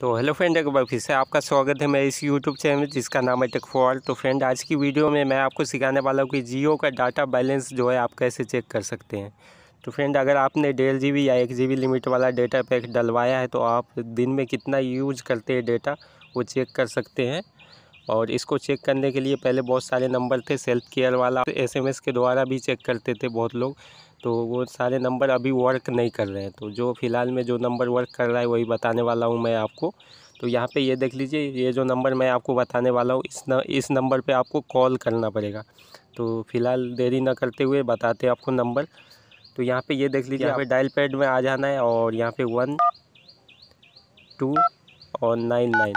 तो hello friend एक बार फिर से आपका स्वागत है मेरे इस यूट्यूब चैनल में जिसका नाम है टेक तो फ्रेंड आज की वीडियो में मैं आपको सिखाने वाला हूँ कि जियो का डाटा बैलेंस जो है आप कैसे चेक कर सकते हैं तो फ्रेंड अगर आपने डेढ़ जी या एक जी लिमिट वाला डेटा पैक डलवाया है तो आप दिन में कितना यूज करते हैं डेटा वो चेक कर सकते हैं और इसको चेक करने के लिए पहले बहुत सारे नंबर थे सेल्फ केयर वाला तो एस के द्वारा भी चेक करते थे बहुत लोग तो वो सारे नंबर अभी वर्क नहीं कर रहे हैं तो जो फ़िलहाल में जो नंबर वर्क कर रहा है वही बताने वाला हूँ मैं आपको तो यहाँ पे ये देख लीजिए ये जो नंबर मैं आपको बताने वाला हूँ इस न इस नंबर पे आपको कॉल करना पड़ेगा तो फ़िलहाल देरी ना करते हुए बताते हैं आपको नंबर तो यहाँ पे ये देख लीजिए यहाँ पे डायल पैड में आ जाना है और यहाँ पे वन टू और नाइन नाइन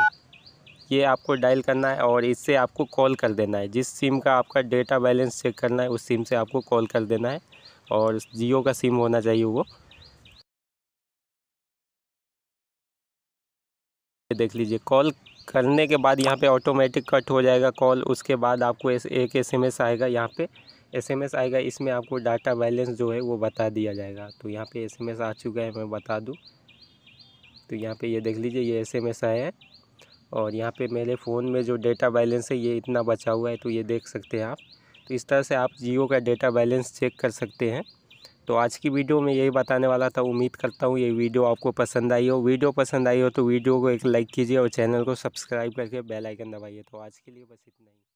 ये आपको डायल करना है और इससे आपको कॉल कर देना है जिस सिम का आपका डेटा बैलेंस चेक करना है उस सिम से आपको कॉल कर देना है और जियो का सिम होना चाहिए वो देख लीजिए कॉल करने के बाद यहाँ पे ऑटोमेटिक कट हो जाएगा कॉल उसके बाद आपको एस, एक एसएमएस आएगा यहाँ पे एसएमएस आएगा इसमें आपको डाटा बैलेंस जो है वो बता दिया जाएगा तो यहाँ पे एसएमएस आ चुका है मैं बता दूँ तो यहाँ पे ये देख लीजिए ये एसएमएस आया है और यहाँ पे मेरे फ़ोन में जो डेटा बैलेंस है ये इतना बचा हुआ है तो ये देख सकते हैं आप तो इस तरह से आप जियो का डेटा बैलेंस चेक कर सकते हैं तो आज की वीडियो में यही बताने वाला था उम्मीद करता हूँ ये वीडियो आपको पसंद आई हो वीडियो पसंद आई हो तो वीडियो को एक लाइक कीजिए और चैनल को सब्सक्राइब करके बेल आइकन दबाइए तो आज के लिए बस इतना ही